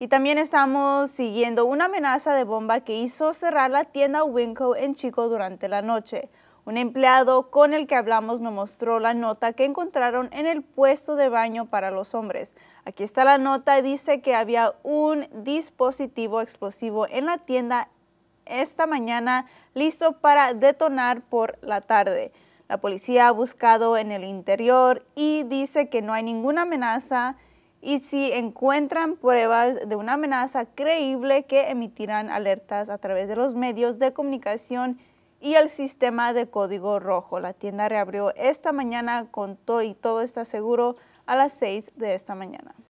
Y también estamos siguiendo una amenaza de bomba que hizo cerrar la tienda Winco en Chico durante la noche. Un empleado con el que hablamos nos mostró la nota que encontraron en el puesto de baño para los hombres. Aquí está la nota, dice que había un dispositivo explosivo en la tienda esta mañana listo para detonar por la tarde. La policía ha buscado en el interior y dice que no hay ninguna amenaza y si encuentran pruebas de una amenaza creíble que emitirán alertas a través de los medios de comunicación y el sistema de código rojo. La tienda reabrió esta mañana con y todo está seguro a las 6 de esta mañana.